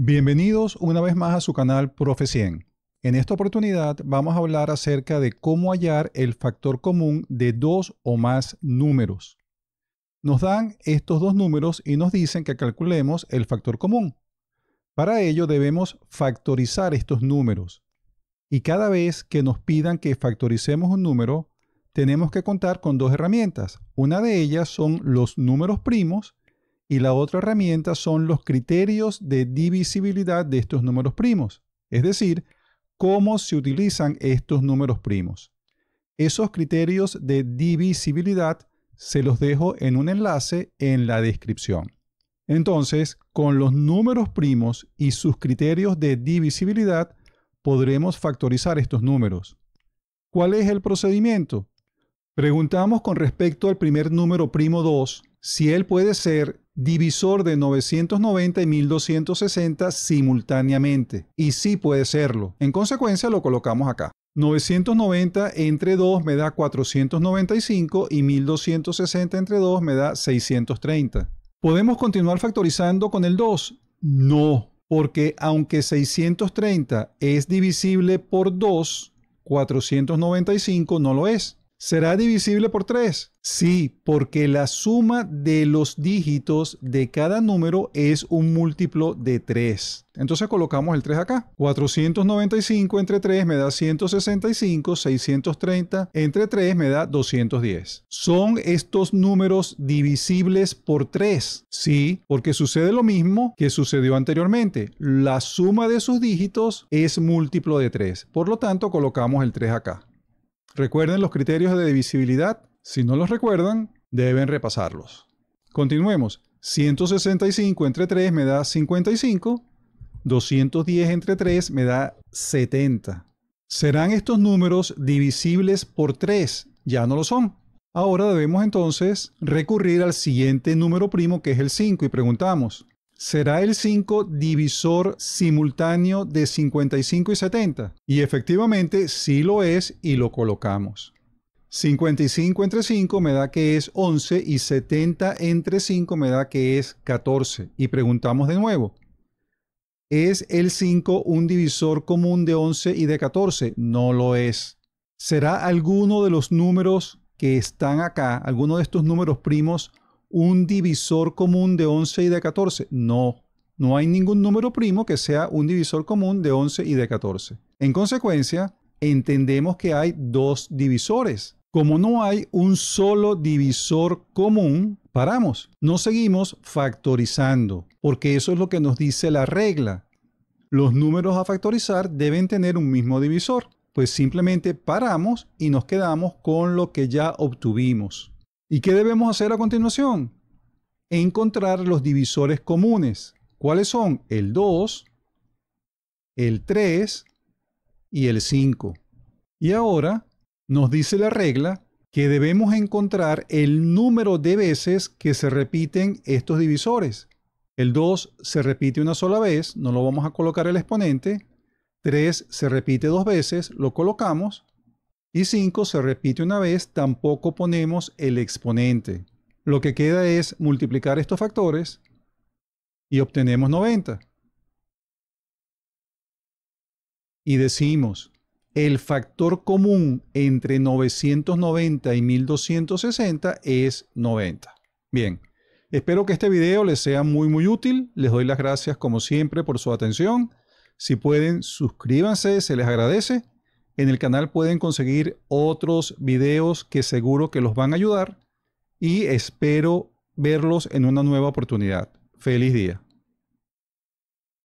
Bienvenidos una vez más a su canal Profe 100. En esta oportunidad vamos a hablar acerca de cómo hallar el factor común de dos o más números. Nos dan estos dos números y nos dicen que calculemos el factor común. Para ello debemos factorizar estos números. Y cada vez que nos pidan que factoricemos un número, tenemos que contar con dos herramientas. Una de ellas son los números primos y la otra herramienta son los criterios de divisibilidad de estos números primos, es decir, cómo se utilizan estos números primos. Esos criterios de divisibilidad se los dejo en un enlace en la descripción. Entonces, con los números primos y sus criterios de divisibilidad, podremos factorizar estos números. ¿Cuál es el procedimiento? Preguntamos con respecto al primer número primo 2 si él puede ser divisor de 990 y 1260 simultáneamente. Y sí puede serlo. En consecuencia lo colocamos acá. 990 entre 2 me da 495 y 1260 entre 2 me da 630. ¿Podemos continuar factorizando con el 2? No, porque aunque 630 es divisible por 2, 495 no lo es. ¿Será divisible por 3? Sí, porque la suma de los dígitos de cada número es un múltiplo de 3. Entonces colocamos el 3 acá. 495 entre 3 me da 165, 630 entre 3 me da 210. ¿Son estos números divisibles por 3? Sí, porque sucede lo mismo que sucedió anteriormente. La suma de sus dígitos es múltiplo de 3. Por lo tanto, colocamos el 3 acá. Recuerden los criterios de divisibilidad. Si no los recuerdan, deben repasarlos. Continuemos. 165 entre 3 me da 55. 210 entre 3 me da 70. ¿Serán estos números divisibles por 3? Ya no lo son. Ahora debemos entonces recurrir al siguiente número primo que es el 5 y preguntamos, será el 5 divisor simultáneo de 55 y 70. Y efectivamente sí lo es y lo colocamos. 55 entre 5 me da que es 11 y 70 entre 5 me da que es 14. Y preguntamos de nuevo, ¿es el 5 un divisor común de 11 y de 14? No lo es. ¿Será alguno de los números que están acá, alguno de estos números primos un divisor común de 11 y de 14. No, no hay ningún número primo que sea un divisor común de 11 y de 14. En consecuencia, entendemos que hay dos divisores. Como no hay un solo divisor común, paramos. No seguimos factorizando, porque eso es lo que nos dice la regla. Los números a factorizar deben tener un mismo divisor, pues simplemente paramos y nos quedamos con lo que ya obtuvimos. ¿Y qué debemos hacer a continuación? Encontrar los divisores comunes. ¿Cuáles son? El 2, el 3 y el 5. Y ahora nos dice la regla que debemos encontrar el número de veces que se repiten estos divisores. El 2 se repite una sola vez, no lo vamos a colocar el exponente. 3 se repite dos veces, lo colocamos y 5 se repite una vez, tampoco ponemos el exponente. Lo que queda es multiplicar estos factores y obtenemos 90. Y decimos, el factor común entre 990 y 1260 es 90. Bien, espero que este video les sea muy muy útil. Les doy las gracias como siempre por su atención. Si pueden, suscríbanse, se les agradece en el canal pueden conseguir otros videos que seguro que los van a ayudar y espero verlos en una nueva oportunidad. Feliz día.